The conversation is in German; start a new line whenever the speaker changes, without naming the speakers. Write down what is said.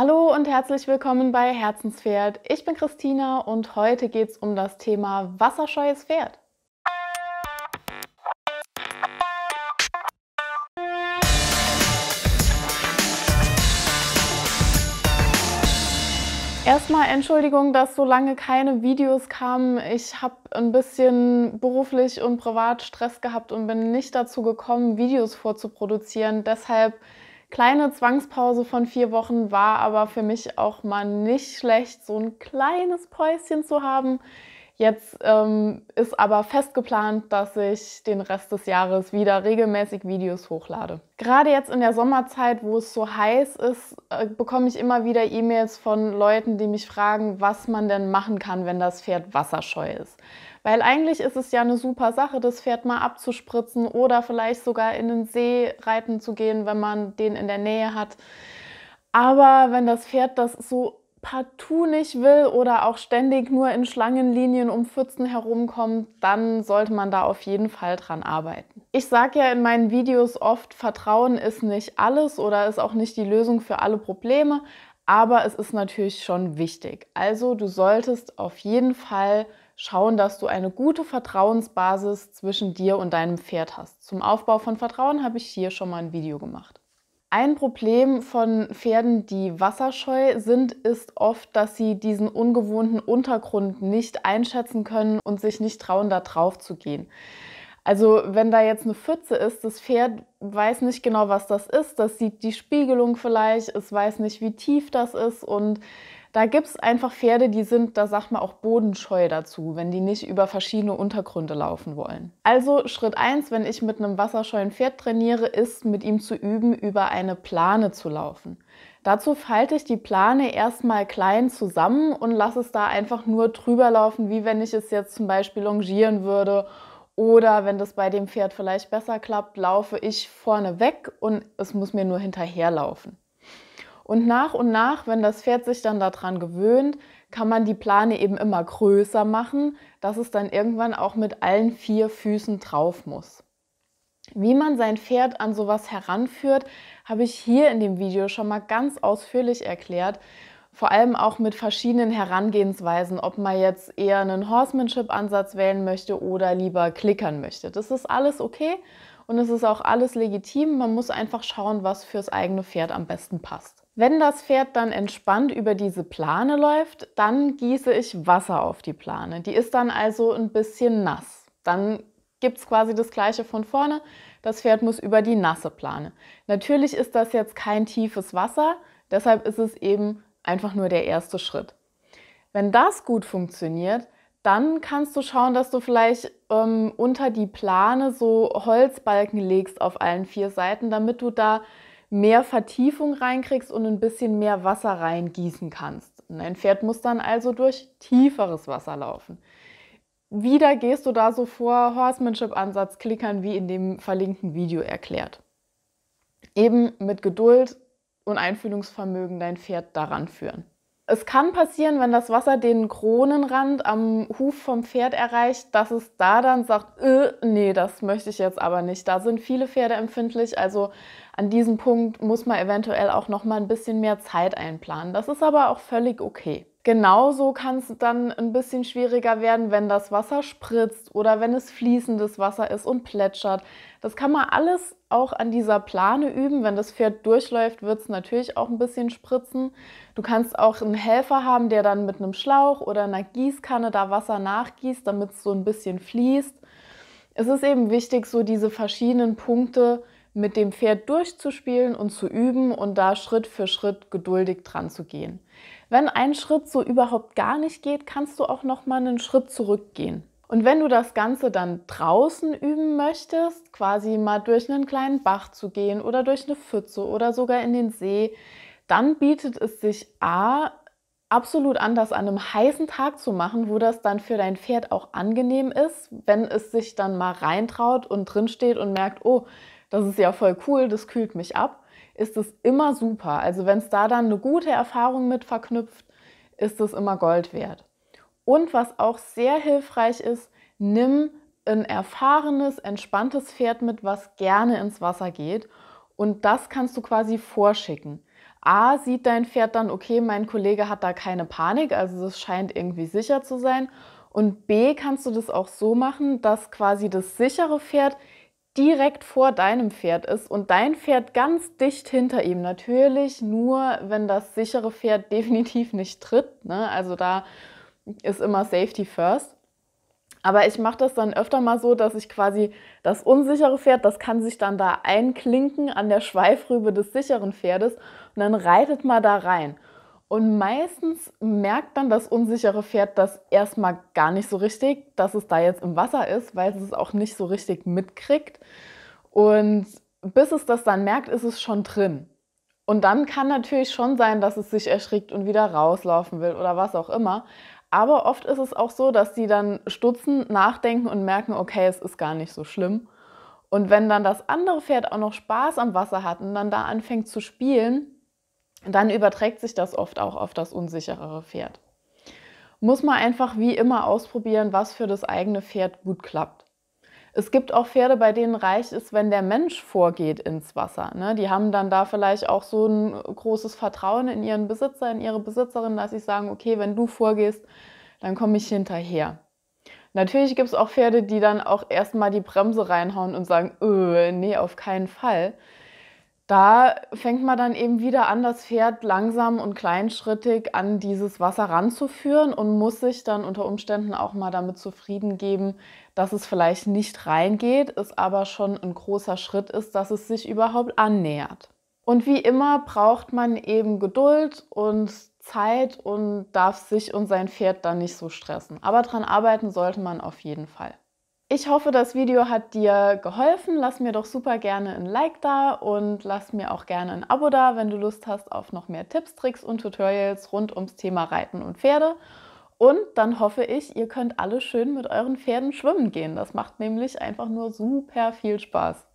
Hallo und herzlich willkommen bei Herzenspferd. Ich bin Christina und heute geht es um das Thema wasserscheues Pferd. Erstmal Entschuldigung, dass so lange keine Videos kamen. Ich habe ein bisschen beruflich und privat Stress gehabt und bin nicht dazu gekommen, Videos vorzuproduzieren. Deshalb kleine Zwangspause von vier Wochen war aber für mich auch mal nicht schlecht, so ein kleines Päuschen zu haben. Jetzt ähm, ist aber fest geplant, dass ich den Rest des Jahres wieder regelmäßig Videos hochlade. Gerade jetzt in der Sommerzeit, wo es so heiß ist, äh, bekomme ich immer wieder E-Mails von Leuten, die mich fragen, was man denn machen kann, wenn das Pferd wasserscheu ist. Weil eigentlich ist es ja eine super Sache, das Pferd mal abzuspritzen oder vielleicht sogar in den See reiten zu gehen, wenn man den in der Nähe hat. Aber wenn das Pferd das so partout nicht will oder auch ständig nur in Schlangenlinien um Pfützen herumkommt, dann sollte man da auf jeden Fall dran arbeiten. Ich sage ja in meinen Videos oft, Vertrauen ist nicht alles oder ist auch nicht die Lösung für alle Probleme, aber es ist natürlich schon wichtig. Also du solltest auf jeden Fall schauen, dass du eine gute Vertrauensbasis zwischen dir und deinem Pferd hast. Zum Aufbau von Vertrauen habe ich hier schon mal ein Video gemacht. Ein Problem von Pferden, die wasserscheu sind, ist oft, dass sie diesen ungewohnten Untergrund nicht einschätzen können und sich nicht trauen, da drauf zu gehen. Also wenn da jetzt eine Pfütze ist, das Pferd weiß nicht genau, was das ist, das sieht die Spiegelung vielleicht, es weiß nicht, wie tief das ist und da gibt es einfach Pferde, die sind, da sagt man auch bodenscheu dazu, wenn die nicht über verschiedene Untergründe laufen wollen. Also Schritt 1, wenn ich mit einem wasserscheuen Pferd trainiere, ist mit ihm zu üben, über eine Plane zu laufen. Dazu falte ich die Plane erstmal klein zusammen und lasse es da einfach nur drüber laufen, wie wenn ich es jetzt zum Beispiel longieren würde oder wenn das bei dem Pferd vielleicht besser klappt, laufe ich vorne weg und es muss mir nur hinterherlaufen. Und nach und nach, wenn das Pferd sich dann daran gewöhnt, kann man die Plane eben immer größer machen, dass es dann irgendwann auch mit allen vier Füßen drauf muss. Wie man sein Pferd an sowas heranführt, habe ich hier in dem Video schon mal ganz ausführlich erklärt. Vor allem auch mit verschiedenen Herangehensweisen, ob man jetzt eher einen Horsemanship-Ansatz wählen möchte oder lieber klickern möchte. Das ist alles okay und es ist auch alles legitim. Man muss einfach schauen, was fürs eigene Pferd am besten passt. Wenn das Pferd dann entspannt über diese Plane läuft, dann gieße ich Wasser auf die Plane. Die ist dann also ein bisschen nass. Dann gibt es quasi das gleiche von vorne. Das Pferd muss über die nasse Plane. Natürlich ist das jetzt kein tiefes Wasser, deshalb ist es eben einfach nur der erste Schritt. Wenn das gut funktioniert, dann kannst du schauen, dass du vielleicht ähm, unter die Plane so Holzbalken legst auf allen vier Seiten, damit du da mehr Vertiefung reinkriegst und ein bisschen mehr Wasser reingießen kannst. Und dein Pferd muss dann also durch tieferes Wasser laufen. Wieder gehst du da so vor Horsemanship-Ansatz klickern, wie in dem verlinkten Video erklärt. Eben mit Geduld und Einfühlungsvermögen dein Pferd daran führen. Es kann passieren, wenn das Wasser den Kronenrand am Huf vom Pferd erreicht, dass es da dann sagt, äh, nee, das möchte ich jetzt aber nicht. Da sind viele Pferde empfindlich, also an diesem Punkt muss man eventuell auch noch mal ein bisschen mehr Zeit einplanen. Das ist aber auch völlig okay. Genauso kann es dann ein bisschen schwieriger werden, wenn das Wasser spritzt oder wenn es fließendes Wasser ist und plätschert. Das kann man alles auch an dieser Plane üben. Wenn das Pferd durchläuft, wird es natürlich auch ein bisschen spritzen. Du kannst auch einen Helfer haben, der dann mit einem Schlauch oder einer Gießkanne da Wasser nachgießt, damit es so ein bisschen fließt. Es ist eben wichtig, so diese verschiedenen Punkte zu mit dem Pferd durchzuspielen und zu üben und da Schritt für Schritt geduldig dran zu gehen. Wenn ein Schritt so überhaupt gar nicht geht, kannst du auch noch mal einen Schritt zurückgehen. Und wenn du das Ganze dann draußen üben möchtest, quasi mal durch einen kleinen Bach zu gehen oder durch eine Pfütze oder sogar in den See, dann bietet es sich A absolut an, das an einem heißen Tag zu machen, wo das dann für dein Pferd auch angenehm ist, wenn es sich dann mal reintraut und drinsteht und merkt, oh, das ist ja voll cool, das kühlt mich ab, ist es immer super. Also wenn es da dann eine gute Erfahrung mit verknüpft, ist es immer Gold wert. Und was auch sehr hilfreich ist, nimm ein erfahrenes, entspanntes Pferd mit, was gerne ins Wasser geht. Und das kannst du quasi vorschicken. A, sieht dein Pferd dann, okay, mein Kollege hat da keine Panik, also das scheint irgendwie sicher zu sein. Und B, kannst du das auch so machen, dass quasi das sichere Pferd direkt vor deinem Pferd ist und dein Pferd ganz dicht hinter ihm. Natürlich nur, wenn das sichere Pferd definitiv nicht tritt. Ne? Also da ist immer Safety First. Aber ich mache das dann öfter mal so, dass ich quasi das unsichere Pferd, das kann sich dann da einklinken an der Schweifrübe des sicheren Pferdes und dann reitet man da rein. Und meistens merkt dann das unsichere Pferd das erstmal gar nicht so richtig, dass es da jetzt im Wasser ist, weil es es auch nicht so richtig mitkriegt. Und bis es das dann merkt, ist es schon drin. Und dann kann natürlich schon sein, dass es sich erschrickt und wieder rauslaufen will oder was auch immer. Aber oft ist es auch so, dass die dann stutzen, nachdenken und merken, okay, es ist gar nicht so schlimm. Und wenn dann das andere Pferd auch noch Spaß am Wasser hat und dann da anfängt zu spielen, dann überträgt sich das oft auch auf das unsicherere Pferd. Muss man einfach wie immer ausprobieren, was für das eigene Pferd gut klappt. Es gibt auch Pferde, bei denen reich ist, wenn der Mensch vorgeht ins Wasser. Ne? Die haben dann da vielleicht auch so ein großes Vertrauen in ihren Besitzer, in ihre Besitzerin, dass sie sagen, okay, wenn du vorgehst, dann komme ich hinterher. Natürlich gibt es auch Pferde, die dann auch erstmal die Bremse reinhauen und sagen, öh, nee, auf keinen Fall da fängt man dann eben wieder an, das Pferd langsam und kleinschrittig an dieses Wasser ranzuführen und muss sich dann unter Umständen auch mal damit zufrieden geben, dass es vielleicht nicht reingeht, es aber schon ein großer Schritt ist, dass es sich überhaupt annähert. Und wie immer braucht man eben Geduld und Zeit und darf sich und sein Pferd dann nicht so stressen. Aber dran arbeiten sollte man auf jeden Fall. Ich hoffe, das Video hat dir geholfen. Lass mir doch super gerne ein Like da und lass mir auch gerne ein Abo da, wenn du Lust hast auf noch mehr Tipps, Tricks und Tutorials rund ums Thema Reiten und Pferde. Und dann hoffe ich, ihr könnt alle schön mit euren Pferden schwimmen gehen. Das macht nämlich einfach nur super viel Spaß.